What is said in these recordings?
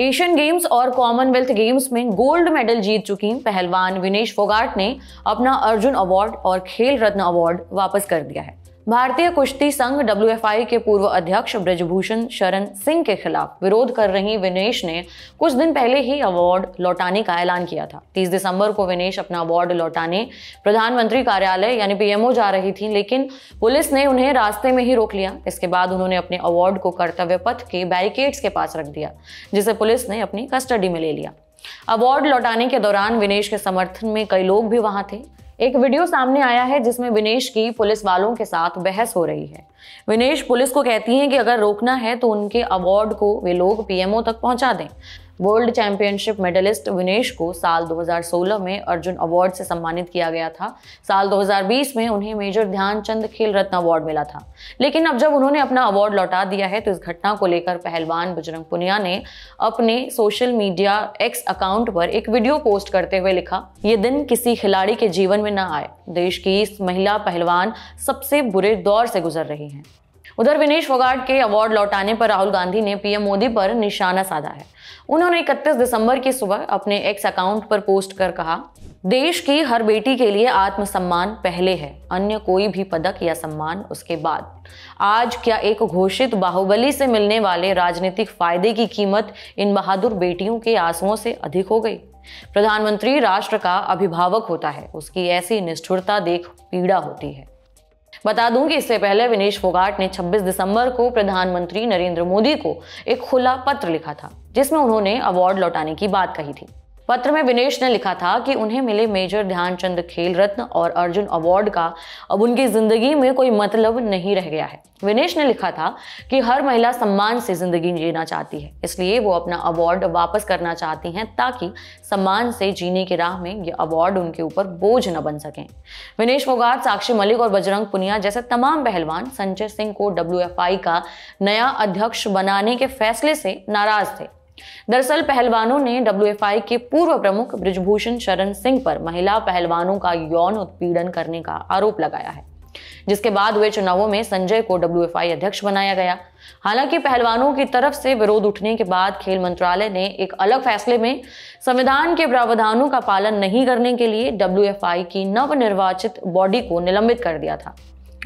Asian games और Commonwealth games में gold medal जीत चुकी पहलवान विनेश फोगाट ने अपना अर्जुन अवार्ड और खेल रत्न अवार्ड वापस कर दिया है भारतीय कुश्ती संघ डब्ल्यू के पूर्व अध्यक्ष ब्रजभूषण शरण सिंह के खिलाफ विरोध कर रही विनेश ने कुछ दिन पहले ही अवार्ड लौटाने का ऐलान किया था 30 दिसंबर को विनेश अपना अवार्ड लौटाने प्रधानमंत्री कार्यालय यानी पीएमओ जा रही थी लेकिन पुलिस ने उन्हें रास्ते में ही रोक लिया इसके बाद उन्होंने अपने अवार्ड को कर्तव्य पथ के बैरिकेड्स के पास रख दिया जिसे पुलिस ने अपनी कस्टडी में ले लिया अवार्ड लौटाने के दौरान विनेश के समर्थन में कई लोग भी वहां थे एक वीडियो सामने आया है जिसमें विनेश की पुलिस वालों के साथ बहस हो रही है विनेश पुलिस को कहती हैं कि अगर रोकना है तो उनके अवार्ड को वे लोग पीएमओ तक पहुंचा दें वर्ल्ड चैंपियनशिप मेडलिस्ट विनेश को साल 2016 में अर्जुन अवार्ड से सम्मानित किया गया था साल 2020 में उन्हें मेजर ध्यानचंद खेल रत्न अवार्ड मिला था लेकिन अब जब उन्होंने अपना अवार्ड लौटा दिया है तो इस घटना को लेकर पहलवान बजरंग पुनिया ने अपने सोशल मीडिया एक्स अकाउंट पर एक वीडियो पोस्ट करते हुए लिखा ये दिन किसी खिलाड़ी के जीवन में न आए देश की इस महिला पहलवान सबसे बुरे दौर से गुजर रही हैं उधर विनेश फोगाट के अवार्ड लौटाने पर राहुल गांधी ने पीएम मोदी पर निशाना साधा है उन्होंने 31 दिसंबर की सुबह अपने एक्स अकाउंट पर पोस्ट कर कहा देश की हर बेटी के लिए आत्मसम्मान पहले है अन्य कोई भी पदक या सम्मान उसके बाद आज क्या एक घोषित बाहुबली से मिलने वाले राजनीतिक फायदे की कीमत इन बहादुर बेटियों के आंसुओं से अधिक हो गई प्रधानमंत्री राष्ट्र का अभिभावक होता है उसकी ऐसी निष्ठुरता देख पीड़ा होती है बता दूं कि इससे पहले विनेश फोगाट ने 26 दिसंबर को प्रधानमंत्री नरेंद्र मोदी को एक खुला पत्र लिखा था जिसमें उन्होंने अवार्ड लौटाने की बात कही थी पत्र में विनेश ने लिखा था कि उन्हें मिले मेजर ध्यानचंद खेल रत्न और अर्जुन अवार्ड का अब उनकी जिंदगी में कोई मतलब नहीं रह गया है विनेश ने लिखा था कि हर महिला सम्मान से जिंदगी जीना चाहती है इसलिए वो अपना अवार्ड वापस करना चाहती हैं ताकि सम्मान से जीने की राह में ये अवार्ड उनके ऊपर बोझ न बन सकें विनेश फोगाट साक्षी मलिक और बजरंग पुनिया जैसे तमाम पहलवान संजय सिंह को डब्ल्यू का नया अध्यक्ष बनाने के फैसले से नाराज थे दरअसल पहलवानों ने डब्ल्यू के पूर्व प्रमुख ब्रिजभूषण शरण सिंह पर महिला पहलवानों का यौन उत्पीड़न करने का आरोप लगाया है जिसके बाद हुए चुनावों में संजय को डब्ल्यू अध्यक्ष बनाया गया हालांकि पहलवानों की तरफ से विरोध उठने के बाद खेल मंत्रालय ने एक अलग फैसले में संविधान के प्रावधानों का पालन नहीं करने के लिए डब्ल्यू की नवनिर्वाचित बॉडी को निलंबित कर दिया था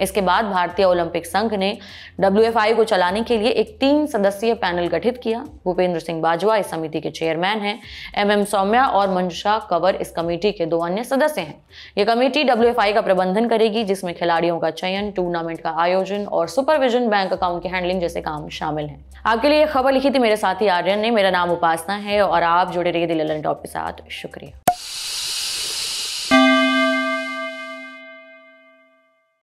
इसके बाद भारतीय ओलंपिक संघ ने डब्ल्यू को चलाने के लिए एक तीन सदस्यीय पैनल गठित किया भूपेंद्र सिंह बाजवा इस समिति के चेयरमैन हैं एम एम सौम्या और मंजुषा कंवर इस कमेटी के दो अन्य सदस्य हैं ये कमेटी डब्ल्यू का प्रबंधन करेगी जिसमें खिलाड़ियों का चयन टूर्नामेंट का आयोजन और सुपरविजन बैंक अकाउंट की हैंडलिंग जैसे काम शामिल है आपके लिए खबर लिखी थी मेरे साथी आर्यन ने मेरा नाम उपासना है और आप जुड़े रहिए दिल टॉप के साथ शुक्रिया